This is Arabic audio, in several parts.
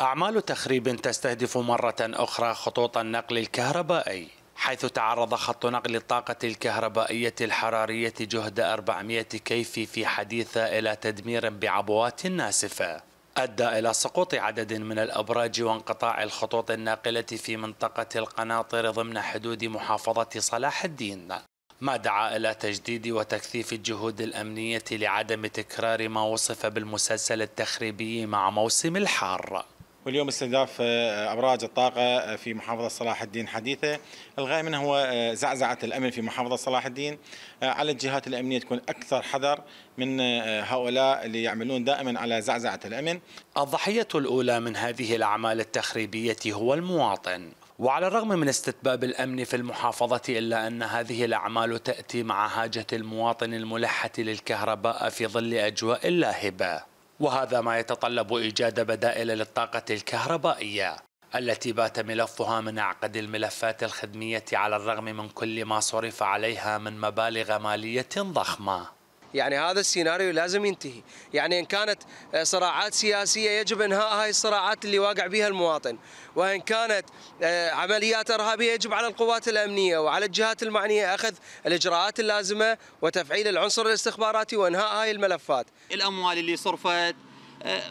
أعمال تخريب تستهدف مرة أخرى خطوط النقل الكهربائي حيث تعرض خط نقل الطاقة الكهربائية الحرارية جهد 400 كيف في حديثة إلى تدمير بعبوات ناسفة أدى إلى سقوط عدد من الأبراج وانقطاع الخطوط الناقلة في منطقة القناطر ضمن حدود محافظة صلاح الدين ما دعا إلى تجديد وتكثيف الجهود الأمنية لعدم تكرار ما وصف بالمسلسل التخريبي مع موسم الحار واليوم استهداف آه، ابراج الطاقه آه، في محافظه صلاح الدين حديثه، الغايه منها هو آه، زعزعه الامن في محافظه صلاح الدين، على الجهات الامنيه تكون اكثر حذر من هؤلاء اللي يعملون دائما على زعزعه الامن. الضحيه الاولى من هذه الاعمال التخريبيه هو المواطن. وعلى الرغم من استتباب الامن في المحافظه الا ان هذه الاعمال تاتي مع حاجه المواطن الملحه للكهرباء في ظل اجواء لاهبه وهذا ما يتطلب إيجاد بدائل للطاقة الكهربائية التي بات ملفها من أعقد الملفات الخدمية على الرغم من كل ما صرف عليها من مبالغ مالية ضخمة يعني هذا السيناريو لازم ينتهي يعني إن كانت آه، صراعات سياسية يجب إنهاء هاي الصراعات اللي واقع بها المواطن وإن كانت آه، عمليات إرهابية يجب على القوات الأمنية وعلى الجهات المعنية أخذ الإجراءات اللازمة وتفعيل العنصر الاستخباراتي وإنهاء هاي الملفات الأموال اللي صرفت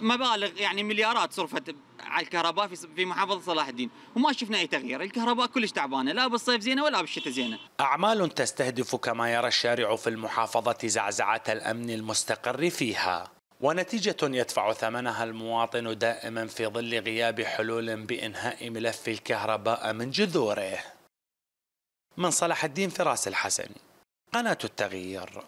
مبالغ يعني مليارات صرفت على الكهرباء في محافظه صلاح الدين وما شفنا اي تغيير، الكهرباء كلش تعبانه لا بالصيف زينه ولا بالشتاء زينه. اعمال تستهدف كما يرى الشارع في المحافظه زعزعه الامن المستقر فيها. ونتيجة يدفع ثمنها المواطن دائما في ظل غياب حلول بإنهاء ملف الكهرباء من جذوره. من صلاح الدين فراس الحسن قناة التغيير